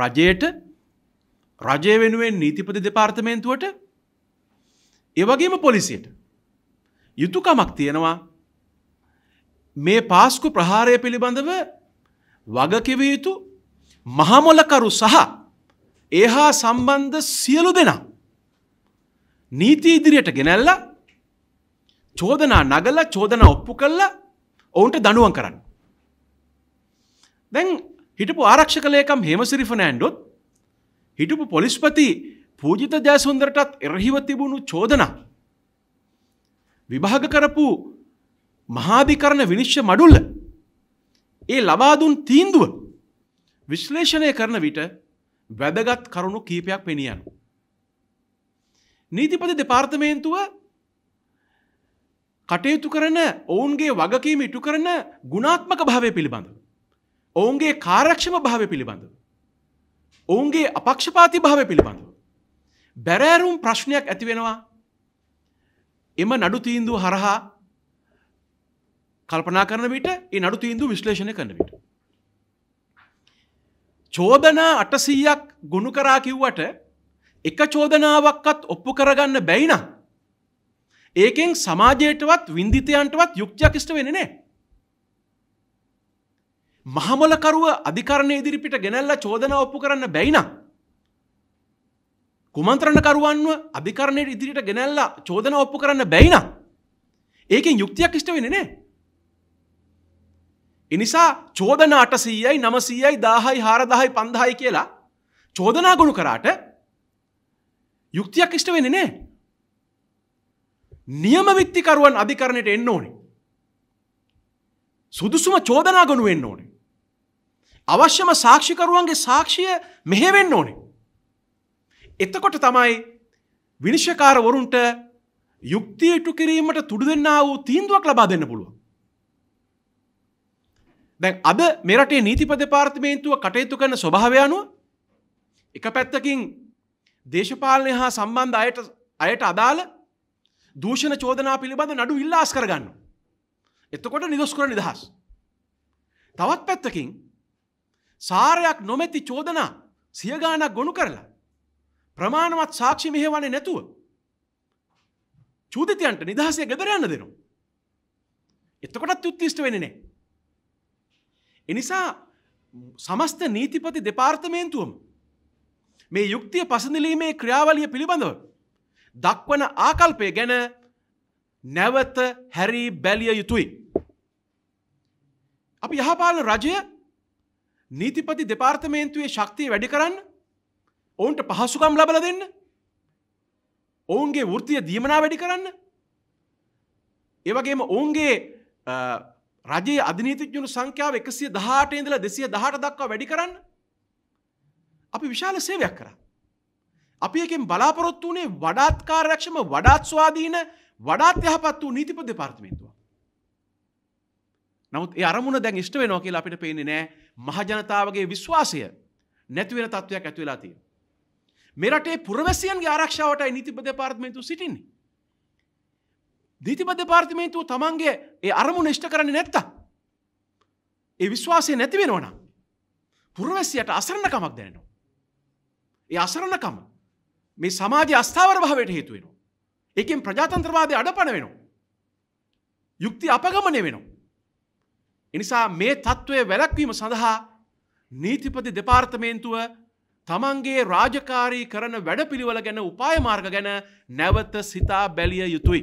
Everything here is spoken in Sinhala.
රජයට රජය වෙනුවෙන් නීතිපති දෙපාර්තමේන්තුවට ඒවගේම පොලිසියට යුතුකමක් තියෙනවා මේ පාස්කු ප්‍රහාරය පිළිබඳව වගකිව යුතු මහමොලකරු සහ ඒ හා සම්බන්ධ සියලු දෙනා නීති ඉදිරියට ගෙනැල්ල චෝදනා නගල චෝදන ඔප්පු කල්ලා ඔවුන්ට දනුවන් කරන්න. දැන් හිටපු ආරක්ෂකලයකම් හෙමසිරි ෆනෑන්ඩොත් හිටපු පොලිස්පති පූජිත ජයසුන්දරටත් එරහිව තිබුණු චෝදනා. විභාග කරපු මහාධිකරණ විනිශ්්‍ය මඩුල්ල ඒ ලබාදුන් තීන්දුව විශ්ලේෂණය කරන විට වැදගත් කරුණු කීපයක් පෙනියන්. නීතිපති දෙපාර්තමේන්තුව කටයුතු කරන ඔවුන්ගේ වගකීම ඉටු කරන ගුණාත්මක භාවය පිළිබඳව. ඔවුන්ගේ කාරක්ෂම භාව පිළිබඳව. ඔවුන්ගේ අපක්ෂපාති භාව පිළිබඳව. බැරෑරුම් ප්‍රශ්නයක් ඇතිවෙනවා එම නඩු තීන්දුව හරහා කල්පනා කරන විට ඒ නඩු තීන්දු විශ්ලේෂණය කරන විට. චෝදනා අටසීයක් ගුණු කරා කිව්වට එක චෝදනාවක්කත් ඔප්පු කරගන්න බැයින. ඒකෙන් සමාජයටවත් විින්දිතයන්ටවත් යුක්්‍යකිෂ්ට වෙන නෑ. මහමොලකරුව අධිකරණය ඉදිරිපිට ගෙනැල්ල චෝදන ඔප්පු කරන්න බැයින. කුමන්ත්‍රණකරුවන්ව අධිකරණයට ඉදිරිට ගෙනැල්ලා චෝදන ඔප්පු කරන්න බැයින. ඒකෙන් යුක්තියක් ෂ්ට වෙනනේ. එනිසා චෝදන අටසීයයි නමසීයයි දාහයි හාරදාහයි පන්දහයි කියලා චෝදනා ගොුණු කරාට යුක්තියක් ෂ්ට වෙනනේ. නියම විත්තිකරුවන් අධිකරණයට එන්න ඕනේ. සුදුසුම චෝදනා ගොනු වෙන්න ඕනේ. අවශ්‍යම සාක්ෂිකරුවන්ගේ සාක්ෂිය මෙහෙවෙන්න ඕනේ. එතකොට තමයි විනිශ්‍යකාරවරුන්ට යුක්තියටු කිරීමට තුඩු දෙන්න වූ තීන්දුවක් ලබා දෙන්න පුළුවන්. දැන් අද මෙරටේ නීතිප දෙපාර්තමේන්තුව කටයුතු කරන ස්වභාවය අනුව එක පැත්තකින් දේශපාලනය හා සම්බන්ධ අයට අයට අදාළ දූෂණ චෝදනා පිළිබඳ නඩු ඉල්ලාස් කරගන්න. එතකොට නිදොස් කර නිදහස්. තවත් පැත්තකින් සාරයක් නොමැති චෝදනා සියගානක් ගොුණු කරලා. ප්‍රමාණවත් සාක්ෂි මෙහෙවන්නේ නැතුව. චූදතයන්ට නිදහසය ගෙදරයන්න දෙනු. එතකොටත් යුත්තිෂ්ට වෙන නෑ. එනිසා සමස්ත නීතිපති දෙපාර්තමේන්තුවම මේ යුක්තිය පසඳලීමේ ක්‍රියාවලිය පිළිබඳව. දක්වන ආකල්පය ගැන නැවත හැරී බැලිය යුතුයි. අපි යහපාලන රජය නීතිපති දෙපාර්තමේන්තුවේ ශක්තිය වැඩි කරන්න ඔවුන්ට පහසුකම් ලබල දෙන්න ඔවුන්ගේ වෘතිය දීමනා වැඩි කරන්න ඒවගේම ඔවුන්ගේ රජයේ අධනීතිජුණු සංඛ්‍යාව එකසිය දහට ඉඳල දෙසිය දහට දක්වා වැඩි කරන්න අපි විශාල සේවයක් කර අපි එකෙන් බලාපොරොත්තු වනේ වඩාත් කාර්යක්ෂම වඩාත් ස්වාදීන වඩාත් යහපත් වූ නීතිප දෙපාර්තමේන්තුව නමුත් ඒ අරමුණ දැන් ඉෂ්ට වෙනවා කියලා අපිට පේන්නේ නෑ මහජනතාවගේ විශ්වාසය නැතිවෙන තත්ත්වයක් ඇතිවෙලා තිය. මෙරටේ පුරවැසියන්ගේ ආරක්ෂාවටයි නීතිපද පාර්ත්මේතු සිටින්නේ. දීතිපද පාර්තිමේන්තුව තමන්ගේ ඒ අරමු නිෂ්ට කරන්නේ නැත්ත. ඒ විශ්වාසය නැතිවෙනවන. පුරවැසියට අසරණකමක් දැනවා. ඒ අසරණකම මේ සමාජ අස්ථාවර භාවයට හේතුවෙනවා. එකෙන් ප්‍රජාතන්ත්‍රවාදය අඩපන වෙනවා. යුක්ති අපගමනය වෙනවා. එනිසා මේ තත්ත්වය වැලැක්වීම සඳහා නීතිපති දෙපාර්තමේන්තුව තමන්ගේ රාජකාරී කරන වැඩපිළිවල ගැන උපායමාර්ග ගැන නැවත සිතා බැලිය යුතුයි.